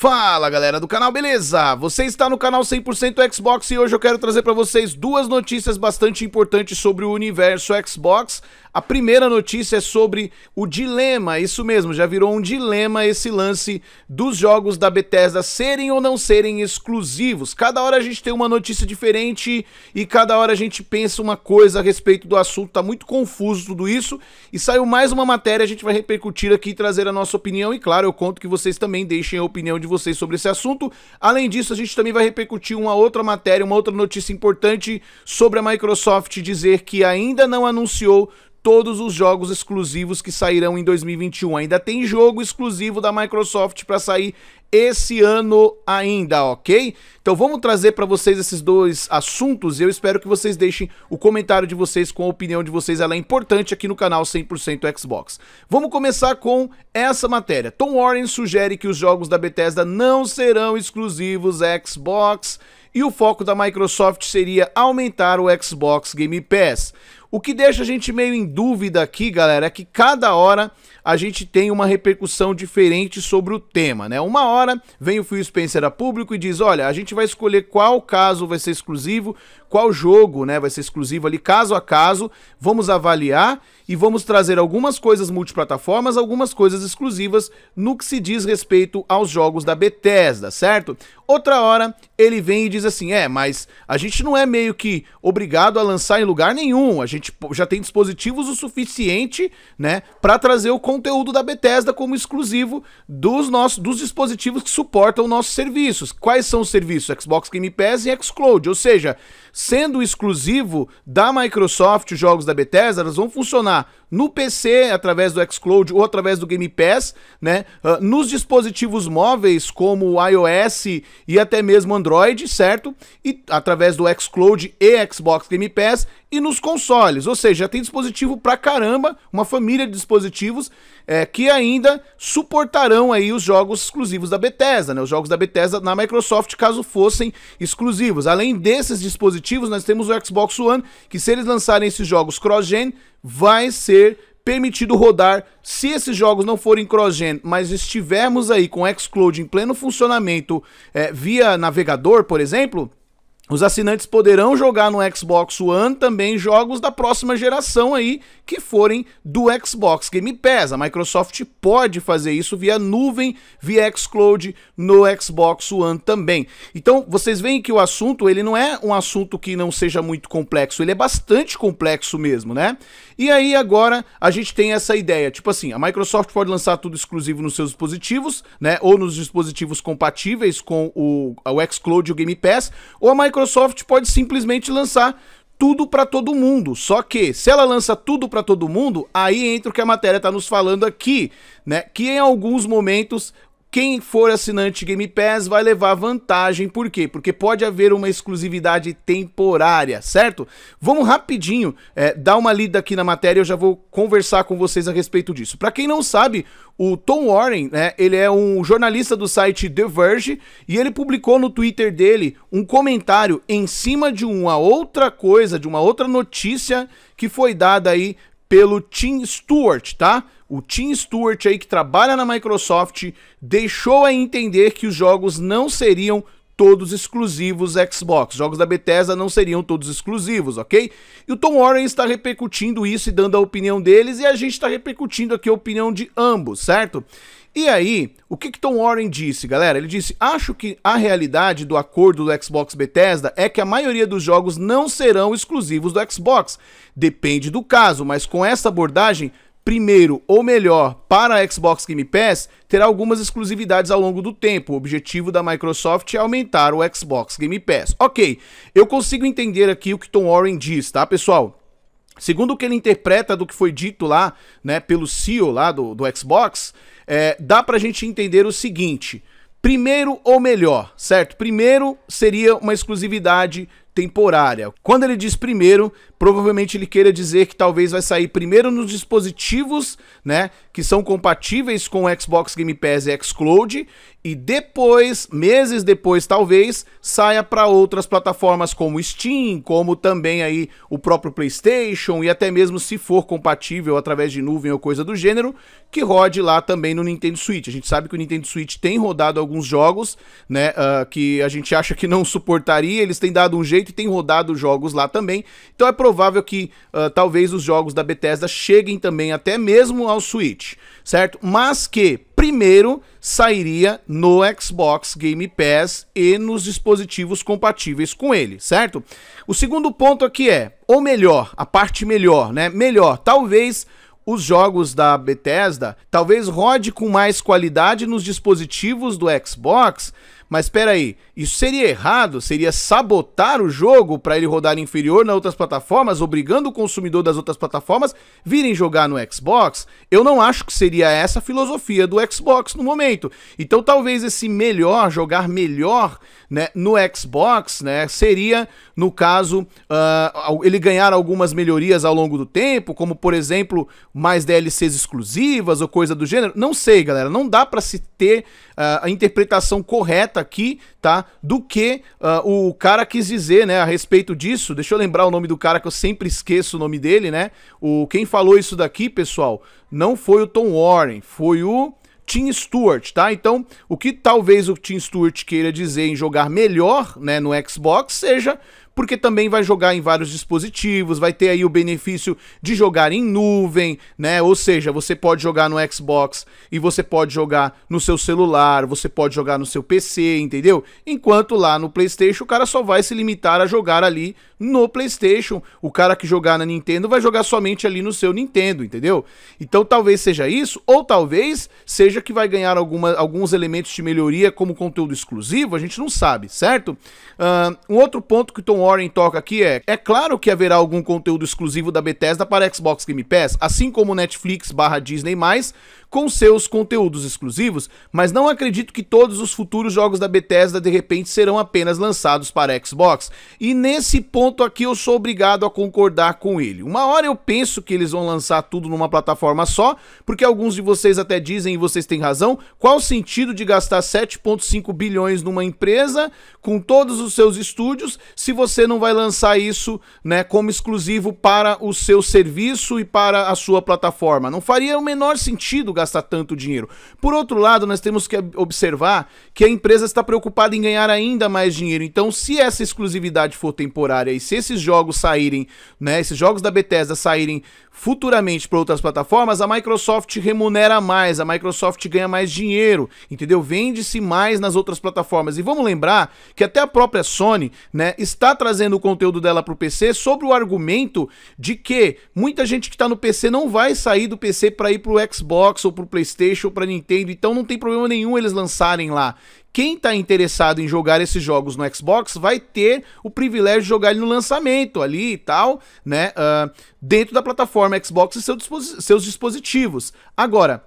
Fala galera do canal, beleza? Você está no canal 100% Xbox e hoje eu quero trazer para vocês duas notícias bastante importantes sobre o universo Xbox. A primeira notícia é sobre o dilema, isso mesmo, já virou um dilema esse lance dos jogos da Bethesda serem ou não serem exclusivos. Cada hora a gente tem uma notícia diferente e cada hora a gente pensa uma coisa a respeito do assunto, tá muito confuso tudo isso. E saiu mais uma matéria, a gente vai repercutir aqui, e trazer a nossa opinião e claro, eu conto que vocês também deixem a opinião de vocês sobre esse assunto. Além disso, a gente também vai repercutir uma outra matéria, uma outra notícia importante sobre a Microsoft dizer que ainda não anunciou todos os jogos exclusivos que sairão em 2021. Ainda tem jogo exclusivo da Microsoft para sair esse ano ainda, ok? Então vamos trazer para vocês esses dois assuntos e eu espero que vocês deixem o comentário de vocês com a opinião de vocês, ela é importante aqui no canal 100% Xbox. Vamos começar com essa matéria. Tom Warren sugere que os jogos da Bethesda não serão exclusivos Xbox e o foco da Microsoft seria aumentar o Xbox Game Pass. O que deixa a gente meio em dúvida aqui, galera, é que cada hora a gente tem uma repercussão diferente sobre o tema, né? Uma hora vem o Phil Spencer a público e diz: olha, a gente vai escolher qual caso vai ser exclusivo, qual jogo, né, vai ser exclusivo ali caso a caso. Vamos avaliar e vamos trazer algumas coisas multiplataformas, algumas coisas exclusivas no que se diz respeito aos jogos da Bethesda, certo? Outra hora ele vem e diz assim: é, mas a gente não é meio que obrigado a lançar em lugar nenhum. A gente gente já tem dispositivos o suficiente, né, para trazer o conteúdo da Bethesda como exclusivo dos nossos dos dispositivos que suportam nossos serviços. Quais são os serviços? Xbox Game Pass e Xcloud, ou seja, sendo exclusivo da Microsoft os jogos da Bethesda, elas vão funcionar no PC através do Xcloud ou através do Game Pass, né? Uh, nos dispositivos móveis como o iOS e até mesmo Android, certo? E através do Xcloud e Xbox Game Pass e nos consoles. Ou seja, tem dispositivo pra caramba, uma família de dispositivos é, que ainda suportarão aí os jogos exclusivos da Bethesda, né? Os jogos da Bethesda na Microsoft, caso fossem exclusivos. Além desses dispositivos, nós temos o Xbox One, que se eles lançarem esses jogos cross-gen, vai ser permitido rodar. Se esses jogos não forem cross-gen, mas estivermos aí com o xCloud em pleno funcionamento é, via navegador, por exemplo, os assinantes poderão jogar no Xbox One também jogos da próxima geração aí que forem do Xbox Game Pass. A Microsoft pode fazer isso via nuvem, via xCloud no Xbox One também. Então, vocês veem que o assunto, ele não é um assunto que não seja muito complexo, ele é bastante complexo mesmo, né? E aí agora a gente tem essa ideia, tipo assim, a Microsoft pode lançar tudo exclusivo nos seus dispositivos, né, ou nos dispositivos compatíveis com o, o xCloud e o Game Pass, ou a Microsoft Microsoft pode simplesmente lançar tudo para todo mundo. Só que se ela lança tudo para todo mundo, aí entra o que a matéria está nos falando aqui, né? Que em alguns momentos quem for assinante Game Pass vai levar vantagem, por quê? Porque pode haver uma exclusividade temporária, certo? Vamos rapidinho é, dar uma lida aqui na matéria, eu já vou conversar com vocês a respeito disso. Para quem não sabe, o Tom Warren, né, ele é um jornalista do site The Verge e ele publicou no Twitter dele um comentário em cima de uma outra coisa, de uma outra notícia que foi dada aí pelo Tim Stewart, tá? O Tim Stewart aí que trabalha na Microsoft deixou a entender que os jogos não seriam todos exclusivos Xbox. Jogos da Bethesda não seriam todos exclusivos, ok? E o Tom Warren está repercutindo isso e dando a opinião deles, e a gente está repercutindo aqui a opinião de ambos, certo? E aí, o que, que Tom Warren disse, galera? Ele disse: Acho que a realidade do acordo do Xbox Bethesda é que a maioria dos jogos não serão exclusivos do Xbox. Depende do caso, mas com essa abordagem primeiro ou melhor para a Xbox Game Pass terá algumas exclusividades ao longo do tempo. O objetivo da Microsoft é aumentar o Xbox Game Pass. Ok, eu consigo entender aqui o que Tom Warren diz, tá, pessoal? Segundo o que ele interpreta do que foi dito lá, né, pelo CEO lá do, do Xbox, é, dá pra gente entender o seguinte. Primeiro ou melhor, certo? Primeiro seria uma exclusividade temporária. Quando ele diz primeiro, provavelmente ele queira dizer que talvez vai sair primeiro nos dispositivos, né, que são compatíveis com o Xbox Game Pass e Xcloud, e depois, meses depois talvez, saia para outras plataformas como Steam, como também aí o próprio PlayStation e até mesmo se for compatível através de nuvem ou coisa do gênero, que rode lá também no Nintendo Switch. A gente sabe que o Nintendo Switch tem rodado alguns jogos, né, uh, que a gente acha que não suportaria, eles têm dado um jeito e tem rodado jogos lá também. Então é provável provável que uh, talvez os jogos da Bethesda cheguem também até mesmo ao Switch, certo? Mas que primeiro sairia no Xbox Game Pass e nos dispositivos compatíveis com ele, certo? O segundo ponto aqui é, ou melhor, a parte melhor, né? Melhor, talvez os jogos da Bethesda talvez rode com mais qualidade nos dispositivos do Xbox, mas espera aí, isso seria errado? Seria sabotar o jogo para ele rodar inferior nas outras plataformas, obrigando o consumidor das outras plataformas virem jogar no Xbox? Eu não acho que seria essa a filosofia do Xbox no momento. Então talvez esse melhor jogar melhor, né, no Xbox, né, seria no caso uh, ele ganhar algumas melhorias ao longo do tempo, como por exemplo mais DLCs exclusivas ou coisa do gênero. Não sei, galera, não dá para se ter uh, a interpretação correta aqui, tá? Do que uh, o cara quis dizer, né, a respeito disso. Deixa eu lembrar o nome do cara que eu sempre esqueço o nome dele, né? O quem falou isso daqui, pessoal, não foi o Tom Warren, foi o Tim Stewart, tá? Então, o que talvez o Tim Stewart queira dizer em jogar melhor, né, no Xbox, seja porque também vai jogar em vários dispositivos, vai ter aí o benefício de jogar em nuvem, né? Ou seja, você pode jogar no Xbox e você pode jogar no seu celular, você pode jogar no seu PC, entendeu? Enquanto lá no PlayStation o cara só vai se limitar a jogar ali no PlayStation. O cara que jogar na Nintendo vai jogar somente ali no seu Nintendo, entendeu? Então talvez seja isso, ou talvez seja que vai ganhar alguma, alguns elementos de melhoria como conteúdo exclusivo, a gente não sabe, certo? Uh, um outro ponto que o Tom Warren toca aqui é: é claro que haverá algum conteúdo exclusivo da Bethesda para Xbox Game Pass, assim como Netflix barra Disney, com seus conteúdos exclusivos, mas não acredito que todos os futuros jogos da Bethesda de repente serão apenas lançados para Xbox. E nesse ponto aqui eu sou obrigado a concordar com ele. Uma hora eu penso que eles vão lançar tudo numa plataforma só, porque alguns de vocês até dizem, e vocês têm razão, qual o sentido de gastar 7,5 bilhões numa empresa com todos os seus estúdios se você você não vai lançar isso, né, como exclusivo para o seu serviço e para a sua plataforma? Não faria o menor sentido gastar tanto dinheiro. Por outro lado, nós temos que observar que a empresa está preocupada em ganhar ainda mais dinheiro. Então, se essa exclusividade for temporária e se esses jogos saírem, né, esses jogos da Bethesda saírem futuramente para outras plataformas, a Microsoft remunera mais, a Microsoft ganha mais dinheiro, entendeu? Vende-se mais nas outras plataformas. E vamos lembrar que até a própria Sony, né, está trazendo o conteúdo dela para o PC sobre o argumento de que muita gente que está no PC não vai sair do PC para ir para o Xbox ou para o PlayStation ou para Nintendo, então não tem problema nenhum eles lançarem lá quem está interessado em jogar esses jogos no Xbox vai ter o privilégio de jogar ele no lançamento ali e tal, né? Uh, dentro da plataforma Xbox e seu disposi seus dispositivos. Agora,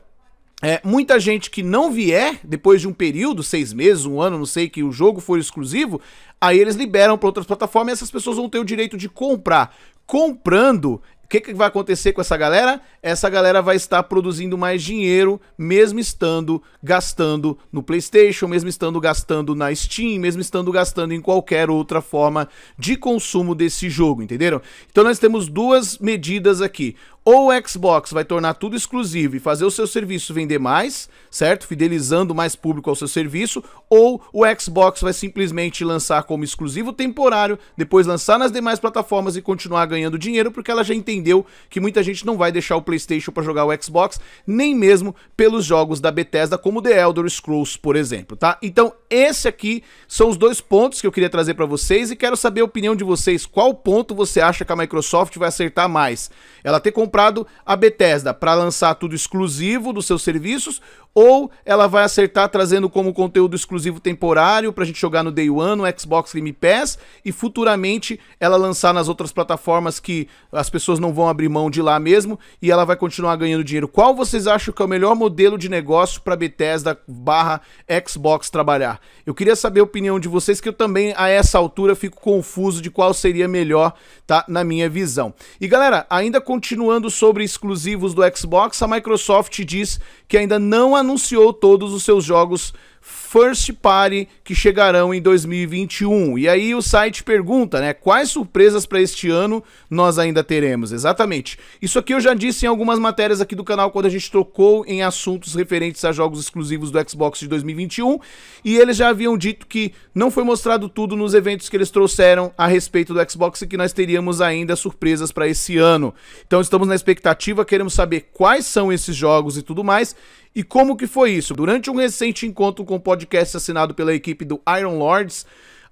é, muita gente que não vier depois de um período, seis meses, um ano, não sei, que o jogo for exclusivo, aí eles liberam para outras plataformas e essas pessoas vão ter o direito de comprar. Comprando, o que, que vai acontecer com essa galera? Essa galera vai estar produzindo mais dinheiro, mesmo estando gastando no PlayStation, mesmo estando gastando na Steam, mesmo estando gastando em qualquer outra forma de consumo desse jogo, entenderam? Então nós temos duas medidas aqui ou o Xbox vai tornar tudo exclusivo e fazer o seu serviço vender mais, certo? Fidelizando mais público ao seu serviço, ou o Xbox vai simplesmente lançar como exclusivo temporário, depois lançar nas demais plataformas e continuar ganhando dinheiro, porque ela já entendeu que muita gente não vai deixar o PlayStation para jogar o Xbox, nem mesmo pelos jogos da Bethesda, como The Elder Scrolls, por exemplo, tá? Então, esse aqui são os dois pontos que eu queria trazer para vocês e quero saber a opinião de vocês. Qual ponto você acha que a Microsoft vai acertar mais? Ela ter comprado comprado a Bethesda para lançar tudo exclusivo dos seus serviços, ou ela vai acertar trazendo como conteúdo exclusivo temporário para a gente jogar no Day One, no Xbox Game Pass, e futuramente ela lançar nas outras plataformas que as pessoas não vão abrir mão de lá mesmo e ela vai continuar ganhando dinheiro. Qual vocês acham que é o melhor modelo de negócio para Bethesda barra Xbox trabalhar? Eu queria saber a opinião de vocês, que eu também a essa altura fico confuso de qual seria melhor, tá? Na minha visão. E galera, ainda continuando Falando sobre exclusivos do Xbox, a Microsoft diz que ainda não anunciou todos os seus jogos first party que chegarão em 2021. E aí o site pergunta, né, quais surpresas para este ano nós ainda teremos? Exatamente. Isso aqui eu já disse em algumas matérias aqui do canal quando a gente trocou em assuntos referentes a jogos exclusivos do Xbox de 2021, e eles já haviam dito que não foi mostrado tudo nos eventos que eles trouxeram a respeito do Xbox e que nós teríamos ainda surpresas para esse ano. Então estamos na expectativa, queremos saber quais são esses jogos e tudo mais. E como que foi isso? Durante um recente encontro com um podcast assinado pela equipe do Iron Lords,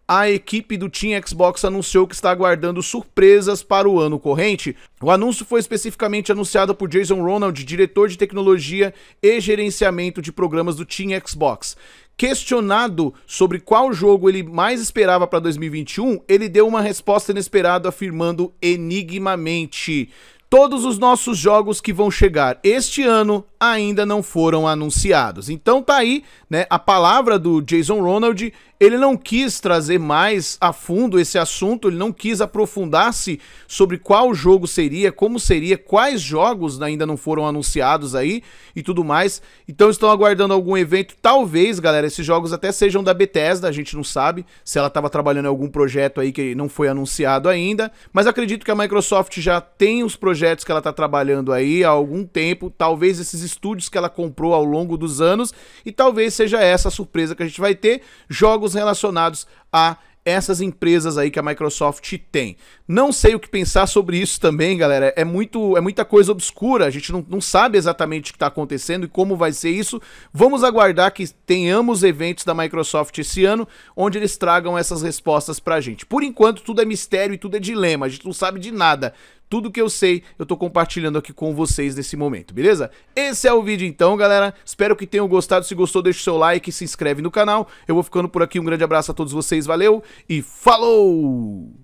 a equipe do Team Xbox anunciou que está aguardando surpresas para o ano corrente. O anúncio foi especificamente anunciado por Jason Ronald, diretor de tecnologia e gerenciamento de programas do Team Xbox. Questionado sobre qual jogo ele mais esperava para 2021, ele deu uma resposta inesperada afirmando enigmamente: todos os nossos jogos que vão chegar este ano ainda não foram anunciados. Então tá aí, né, a palavra do Jason Ronald, ele não quis trazer mais a fundo esse assunto, ele não quis aprofundar-se sobre qual jogo seria, como seria, quais jogos ainda não foram anunciados aí e tudo mais. Então estão aguardando algum evento, talvez, galera, esses jogos até sejam da Bethesda, a gente não sabe se ela estava trabalhando em algum projeto aí que não foi anunciado ainda, mas acredito que a Microsoft já tem os projetos projetos que ela está trabalhando aí há algum tempo, talvez esses estúdios que ela comprou ao longo dos anos, e talvez seja essa a surpresa que a gente vai ter, jogos relacionados a essas empresas aí que a Microsoft tem. Não sei o que pensar sobre isso também, galera. É muito, é muita coisa obscura. A gente não, não sabe exatamente o que está acontecendo e como vai ser isso. Vamos aguardar que tenhamos eventos da Microsoft esse ano, onde eles tragam essas respostas para a gente. Por enquanto, tudo é mistério e tudo é dilema. A gente não sabe de nada. Tudo que eu sei, eu tô compartilhando aqui com vocês nesse momento, beleza? Esse é o vídeo então, galera. Espero que tenham gostado. Se gostou, deixa o seu like, se inscreve no canal. Eu vou ficando por aqui. Um grande abraço a todos vocês. Valeu e falou!